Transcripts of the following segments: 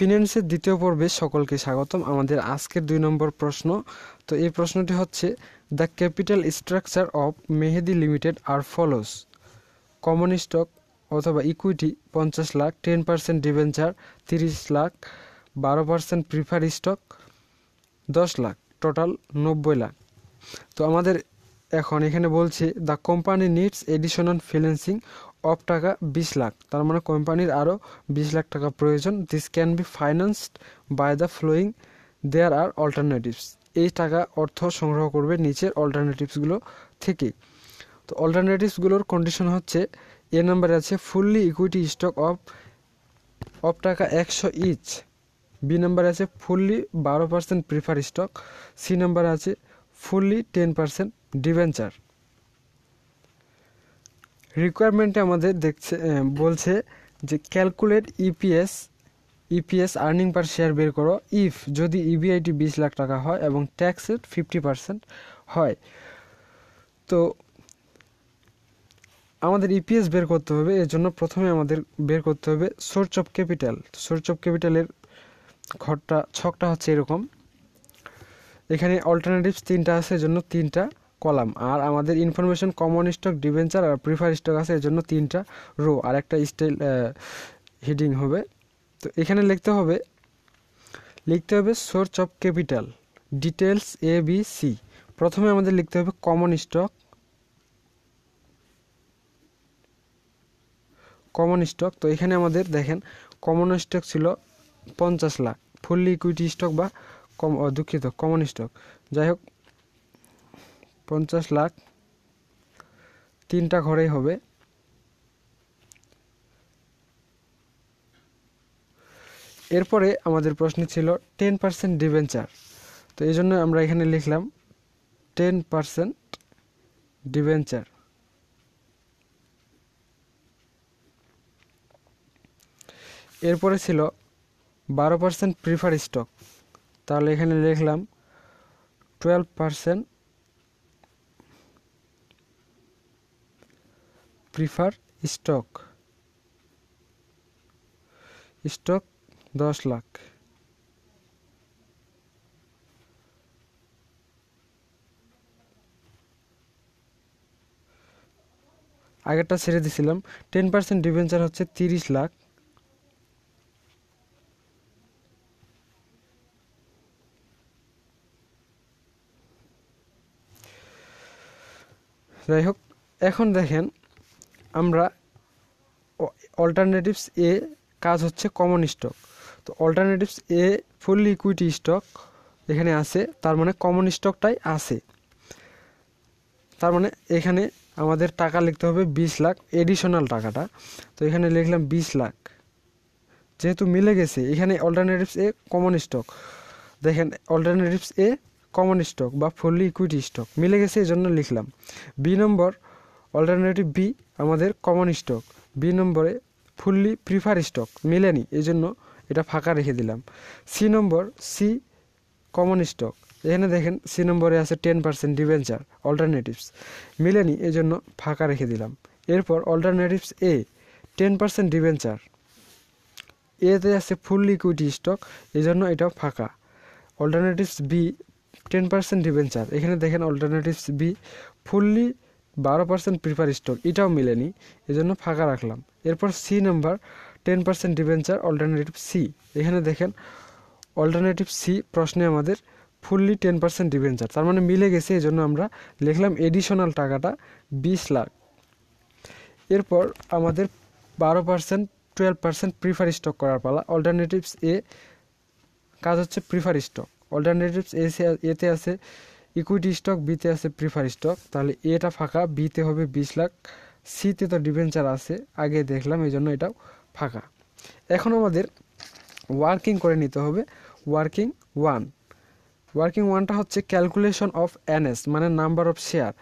ফিনান্সের দ্বিতীয় পর্বে সকলকে স্বাগতম আমাদের আজকের দুই নম্বর প্রশ্ন তো এই প্রশ্নটি হচ্ছে the capital structure of Mehedi limited are follows common stock অথবা ইকুইটি পঞ্চাশ লাখ টেন পার্সেন্ট ডিভেঞ্চার তিরিশ লাখ বারো পার্সেন্ট প্রিফার স্টক দশ লাখ টোটাল নব্বই লাখ তো আমাদের এখন এখানে বলছে the company needs additional financing of টাকা বিশ লাখ তার মানে কোম্পানির আরও বিশ লাখ টাকা প্রয়োজন this can be financed by the following there are alternatives এই টাকা অর্থ সংগ্রহ করবে নিচের অল্টারনেটিভসগুলো থেকে তো অল্টারনেটিভসগুলোর কন্ডিশন হচ্ছে এ নাম্বারে আছে fully equity stock of of টাকা একশো ইচ বি নাম্বারে আছে ফুললি বারো পার্সেন্ট প্রিফার স্টক সি নাম্বারে আছে ফুললি টেন পার্সেন্ট ডিভেঞ্চার রিকোয়ারমেন্টে আমাদের দেখছে বলছে যে calculate EPS EPS earning per share বের করো ইফ যদি ইবিআইটি e বিশ লাখ টাকা হয় এবং ট্যাক্সের ফিফটি পার্সেন্ট হয় তো আমাদের ইপিএস e বের করতে হবে এর জন্য প্রথমে আমাদের বের করতে হবে source of capital source of ক্যাপিটালের ঘরটা ছকটা হচ্ছে এরকম এখানে অল্টারনেটিভস তিনটা আছে এজন্য তিনটা কলাম আর আমাদের ইনফরমেশন কমন স্টক ডিভেঞ্চার আর প্রিফার স্টক আছে এর জন্য তিনটা রো আর একটা স্টাইল হেডিং হবে তো এখানে লিখতে হবে লিখতে হবে source of capital details A B C প্রথমে আমাদের লিখতে হবে কমন স্টক কমন স্টক তো এখানে আমাদের দেখেন কমন স্টক ছিল পঞ্চাশ লাখ ফুললি ইকুইটি স্টক বা কম দুঃখিত কমন স্টক যাই হোক পঞ্চাশ লাখ তিনটা ঘরেই হবে এরপরে আমাদের প্রশ্ন ছিল টেন পার্সেন্ট ডিভেঞ্চার তো এই জন্য আমরা এখানে লিখলাম টেন পার্সেন্ট ডিভেঞ্চার এরপরে ছিল বারো পার্সেন্ট প্রিফার স্টক তাহলে এখানে লিখলাম twelve percent prefer stock stock দশ লাখ আগেরটা ছেড়ে দিছিলাম টেন পার্সেন্ট ডিভেঞ্চার হচ্ছে তিরিশ লাখ যাই হোক এখন দেখেন আমরা অল্টারনেটিভস এ কাজ হচ্ছে কমন স্টক তো alternatives A full equity stock এখানে আছে তার মানে কমন স্টকটাই আছে তার মানে এখানে আমাদের টাকা লিখতে হবে বিশ লাখ এডিশনাল টাকাটা তো এখানে লিখলাম বিশ লাখ যেহেতু মিলে গেছে এখানে অল্টারনেটিভস এ কমন স্টক দেখেন অল্টারনেটিভস এ কমন স্টক বা ফুললি ইকুইটি স্টক মিলে গেছে এই জন্য লিখলাম বি নম্বর অল্টারনেটিভ বি আমাদের কমন স্টক বি নম্বরে ফুললি প্রিফার স্টক মিলেনি এই জন্য এটা ফাঁকা রেখে দিলাম C number C common stock এখানে দেখেন সি নম্বরে আছে টেন পার্সেন্ট ডিভেঞ্চার অল্টারনেটিভস মিলেনি এই জন্য ফাঁকা রেখে দিলাম এরপর alternatives A ten percent debenture এতে আছে ফুল ইকুইটি স্টক এই জন্য এটাও ফাঁকা alternatives B ten percent debenture এখানে দেখেন অল্টারনেটিভস বি ফুললি বারো পার্সেন্ট প্রিফার স্টক এটাও মিলেনি এজন্য ফাঁকা রাখলাম এরপর C number ten percent debenture alternative C এখানে দেখেন অল্টারনেটিভ সি প্রশ্নে আমাদের ফুললি টেন পার্সেন্ট ডিভেঞ্চার তার মানে মিলে গেছে এই জন্য আমরা লিখলাম এডিশনাল টাকাটা বিশ লাখ এরপর আমাদের বারো percent twelve percent prefer stock করার পালা অল্টারনেটিভস এ কাজ হচ্ছে প্রিফার স্টক অল্টারনেটিভস এ এতে আছে ইকুইটি স্টক বিতে আছে প্রিফার স্টক তাহলে এটা ফাঁকা বিতে হবে বিশ লাখ সিতে তো ডিভেঞ্চার আছে আগে দেখলাম এই জন্য এটাও ফাঁকা এখন আমাদের ওয়ার্কিং করে নিতে হবে ওয়ার্কিং ওয়ান ওয়ার্কিং ওয়ানটা হচ্ছে ক্যালকুলেশন অফ এনএস মানে number of share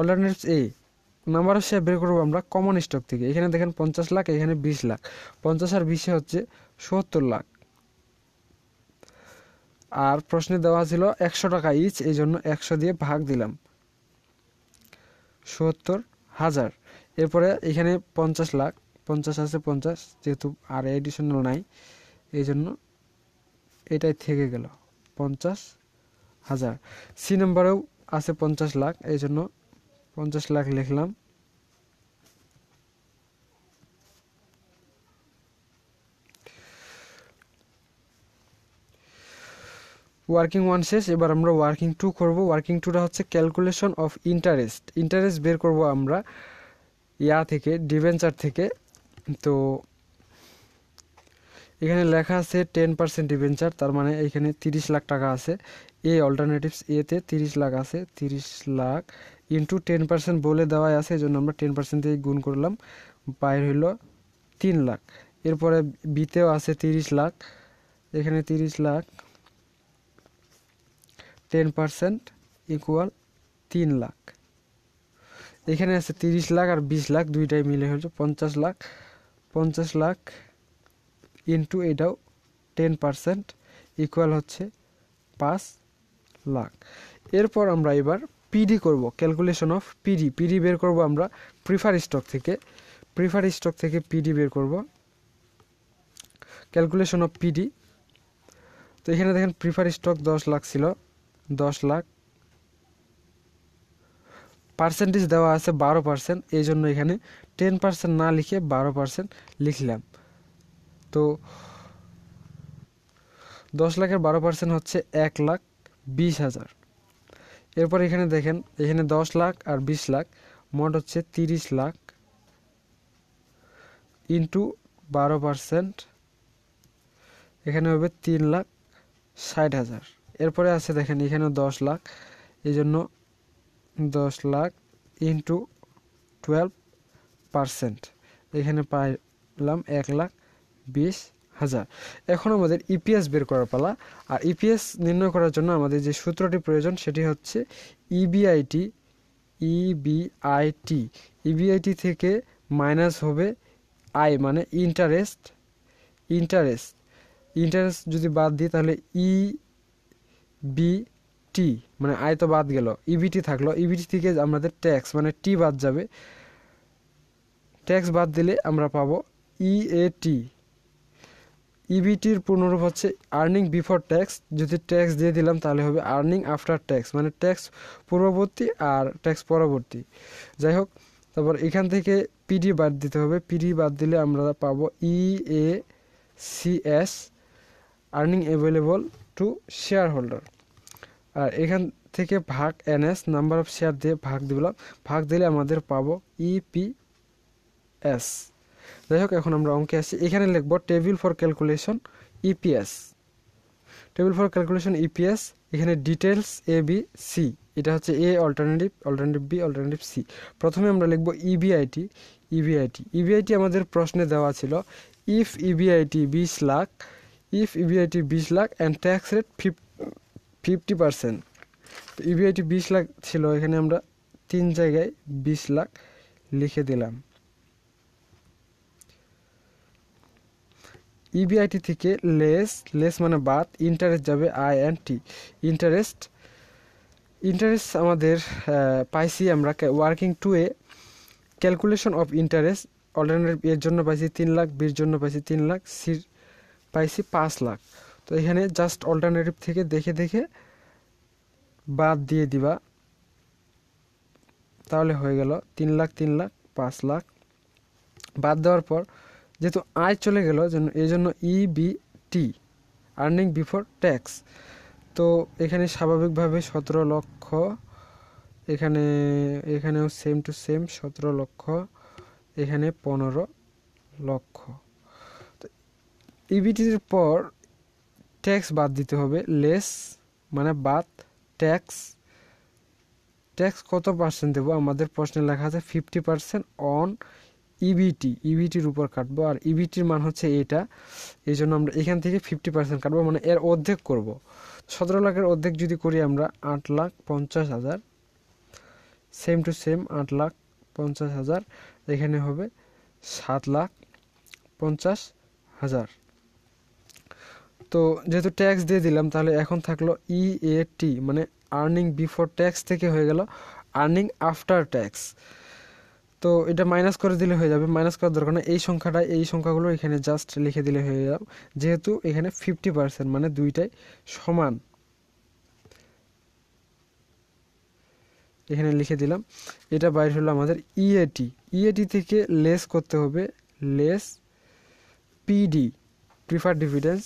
alternatives A number of share বের করবো আমরা কমন স্টক থেকে এখানে দেখেন পঞ্চাশ লাখ এখানে বিশ লাখ পঞ্চাশ আর বিশে হচ্ছে সত্তর লাখ আর প্রশ্নে দেওয়া ছিল একশো টাকা ইচ এই জন্য একশো দিয়ে ভাগ দিলাম সত্তর হাজার এরপরে এখানে পঞ্চাশ লাখ পঞ্চাশ আছে পঞ্চাশ যেহেতু আর এডিশনাল নাই এই জন্য এটাই থেকে গেল পঞ্চাশ হাজার সি নাম্বারেও আছে পঞ্চাশ লাখ এই জন্য পঞ্চাশ লাখ লিখলাম ওয়ার্কিং ওয়ান শেষ এবার আমরা ওয়ার্কিং টু করব ওয়ার্কিং টুটা হচ্ছে ক্যালকুলেশন অফ ইন্টারেস্ট ইন্টারেস্ট বের করব আমরা ইয়া থেকে ডিভেঞ্চার থেকে তো এখানে লেখা আছে টেন পার্সেন্ট ডিভেঞ্চার তার মানে এখানে তিরিশ লাখ টাকা আছে এ অল্টারনেটিভস এতে তিরিশ লাখ আছে তিরিশ লাখ ইন্টু টেন পার্সেন্ট বলে দেওয়াই আছে এই জন্য আমরা টেন পার্সেন্ট দিয়ে গুণ করলাম বাইর হইল তিন লাখ এরপরে বিতেও আছে তিরিশ লাখ এখানে তিরিশ লাখ টেন পার্সেন্ট ইকুয়াল তিন লাখ এখানে আছে তিরিশ লাখ আর বিশ লাখ দুইটাই মিলে হচ্ছে পঞ্চাশ লাখ পঞ্চাশ লাখ ইন্টু এটাও টেন পার্সেন্ট ইকুয়াল হচ্ছে পাঁচ লাখ এরপর আমরা এবার পিডি করব ক্যালকুলেশন অফ পিডি পিডি বের করব আমরা প্রিফার স্টক থেকে প্রিফার স্টক থেকে পিডি বের করব ক্যালকুলেশন অফ পিডি তো এখানে দেখেন প্রিফার স্টক দশ লাখ ছিল দশ লাখ পার্সেন্টেজ দেওয়া আছে বারো পার্সেন্ট এই জন্য এখানে টেন পার্সেন্ট না লিখে বারো পার্সেন্ট লিখলাম তো দশ লাখের বারো পার্সেন্ট হচ্ছে এক লাখ বিশ হাজার এরপর এখানে দেখেন এখানে দশ লাখ আর বিশ লাখ মোট হচ্ছে তিরিশ লাখ ইন্টু বারো পার্সেন্ট এখানে হবে তিন লাখ ষাট হাজার এরপরে আছে দেখেন এখানেও দশ লাখ এই জন্য দশ লাখ ইন্টু টুয়েলভ পারসেন্ট এখানে পাইলাম এক লাখ বিশ হাজার এখন আমাদের ইপিএস e বের করার পালা আর ইপিএস e নির্ণয় করার জন্য আমাদের যে সূত্রটি প্রয়োজন সেটি হচ্ছে ইবিআইটি ইবিআইটি ইবিআইটি থেকে মাইনাস হবে আই মানে ইন্টারেস্ট ইন্টারেস্ট ইন্টারেস্ট যদি বাদ দিই তাহলে ই e বিটি মানে আয় তো বাদ গেল ইবিটি e থাকলো ইবিটি e থেকে আমাদের ট্যাক্স মানে টি বাদ যাবে ট্যাক্স বাদ দিলে আমরা পাবো ইএটি e ইবিটির পূর্ণরূপ হচ্ছে আর্নিং বিফোর ট্যাক্স যদি ট্যাক্স দিয়ে দিলাম তাহলে হবে আর্নিং আফটার ট্যাক্স মানে ট্যাক্স পূর্ববর্তী আর ট্যাক্স পরবর্তী যাই হোক তারপর এখান থেকে পিডি বাদ দিতে হবে পিডি বাদ দিলে আমরা পাবো E A C S earning available to shareholder আর এখান থেকে ভাগ এনএস নাম্বার অফ শেয়ার দিয়ে ভাগ দিলাম ভাগ দিলে আমাদের পাবো ইপিএস e যাই হোক এখন আমরা অঙ্কে আসি এখানে লিখব table for calculation EPS table for calculation EPS এখানে ডিটেলস এ বি সি এটা হচ্ছে A alternative alternative B alternative C প্রথমে আমরা লিখব ইবিআইটি ইবিআইটি ইবিআইটি আমাদের প্রশ্নে দেওয়া ছিল ইফ ইবিআইটি বিশ লাখ ইফ ইভিআইটি বিশ lakh and tax rate fifty percent তো বিশ লাখ ছিল এখানে আমরা তিন জায়গায় বিশ লাখ লিখে দিলাম ইবিআইটি থেকে লেস লেস মানে বাদ ইন্টারেস্ট যাবে I and T interest interest আমাদের পাইছি আমরা working two A calculation of interest alternative এর জন্য পাইছি তিন লাখ বির জন্য পাইছি তিন লাখ সির পাইছি পাঁচ লাখ তো এখানে জাস্ট অল্টারনেটিভ থেকে দেখে দেখে বাদ দিয়ে দিবা তাহলে হয়ে গেল তিন লাখ তিন লাখ পাঁচ লাখ বাদ দেওয়ার পর যেহেতু আয় চলে গেল এই জন্য ইবিটি আর্নিং বিফোর ট্যাক্স তো এখানে স্বাভাবিকভাবে সতেরো লক্ষ এখানে এখানেও সেম টু সেম সতেরো লক্ষ এখানে পনেরো লক্ষ ইবিটির e পর ট্যাক্স বাদ দিতে হবে লেস মানে বাদ ট্যাক্স ট্যাক্স কত পার্সেন্ট দেবো আমাদের প্রশ্নে লেখা আছে ফিফটি পার্সেন্ট অন ইবিটি ইবিটির উপর কাটবো আর ইবিটির e মান হচ্ছে এটা এই জন্য আমরা এখান থেকে ফিফটি পার্সেন্ট কাটবো মানে এর অর্ধেক করব সতেরো লাখের অর্ধেক যদি করি আমরা আট লাখ পঞ্চাশ হাজার সেম টু সেম আট লাখ পঞ্চাশ হাজার এখানে হবে সাত লাখ পঞ্চাশ হাজার তো যেহেতু ট্যাক্স দিয়ে দিলাম তাহলে এখন থাকলো ই এ টি মানে আর্নিং বিফোর ট্যাক্স থেকে হয়ে গেল আর্নিং আফটার ট্যাক্স তো এটা মাইনাস করে দিলে হয়ে যাবে মাইনাস করার দরকার না এই সংখ্যাটা এই সংখ্যাগুলো এখানে জাস্ট লিখে দিলে হয়ে যাবে যেহেতু এখানে ফিফটি পার্সেন্ট মানে দুইটাই সমান এখানে লিখে দিলাম এটা বাইর হলো আমাদের ইএটি e ইএটি e থেকে লেস করতে হবে লেস পিডি প্রিফার ডিভিডেন্স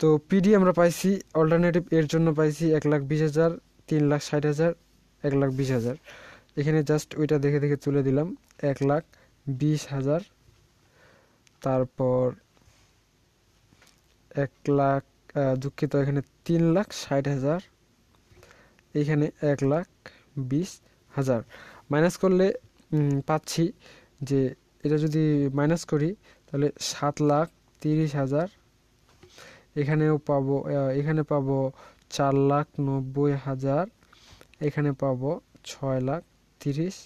তো পিডি আমরা পাইছি অল্টারনেটিভ এর জন্য পাইছি এক লাখ বিশ হাজার তিন লাখ ষাট হাজার এক লাখ বিশ হাজার এখানে জাস্ট ওইটা দেখে দেখে তুলে দিলাম এক লাখ বিশ হাজার তারপর এক লাখ দুঃখিত এখানে তিন লাখ ষাট হাজার এখানে এক লাখ বিশ হাজার মাইনাস করলে পাচ্ছি যে এটা যদি মাইনাস করি তাহলে সাত লাখ তিরিশ হাজার এখানেও পাবো এখানে পাবো চার লাখ নব্বই হাজার এখানে পাবো ছয় লাখ তিরিশ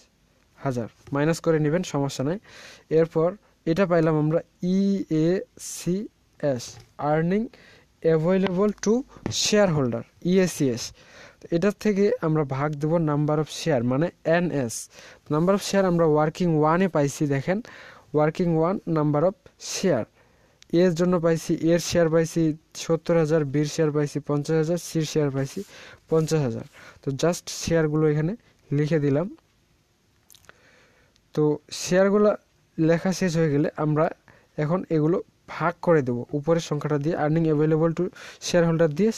হাজার মাইনাস করে নেবেন সমস্যা নাই এরপর এটা পাইলাম আমরা E A C S earning available to shareholder EACS এটার থেকে আমরা ভাগ দেব নাম্বার অফ শেয়ার মানে এনএস নাম্বার অফ শেয়ার আমরা ওয়ার্কিং ওয়ানে পাইছি দেখেন working one number of share এর জন্য পাইছি এর শেয়ার পাইছি সত্তর হাজার বির শেয়ার পাইছি পঞ্চাশ হাজার সির শেয়ার পাইছি পঞ্চাশ হাজার তো জাস্ট শেয়ারগুলো এখানে লিখে দিলাম তো শেয়ারগুলো লেখা শেষ হয়ে গেলে আমরা এখন এগুলো ভাগ করে দেব উপরের সংখ্যাটা দিয়ে earning available to shareholder দিয়ে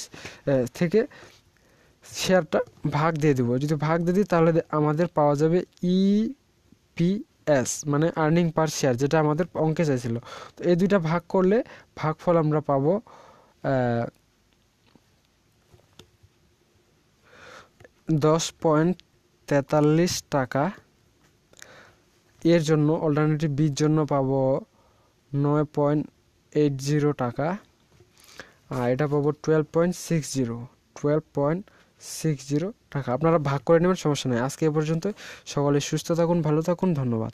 থেকে শেয়ারটা ভাগ দিয়ে দেবো যদি ভাগ দিয়ে দিই তাহলে আমাদের পাওয়া যাবে ই e পি এস মানে আর্নিং পার শেয়ার যেটা আমাদের অঙ্কে চাইছিল তো এই দুইটা ভাগ করলে ভাগফল আমরা পাবো দশ পয়েন্ট তেতাল্লিশ টাকা এর জন্য অল্টারনেটিভ বির জন্য পাবো নয় পয়েন্ট এইট জিরো টাকা আর এটা পাবো twelve point six zero twelve point six zero টাকা আপনারা ভাগ করে নেবেন সমস্যা নয় আজকে এ পর্যন্ত সকলে সুস্থ থাকুন ভালো থাকুন ধন্যবাদ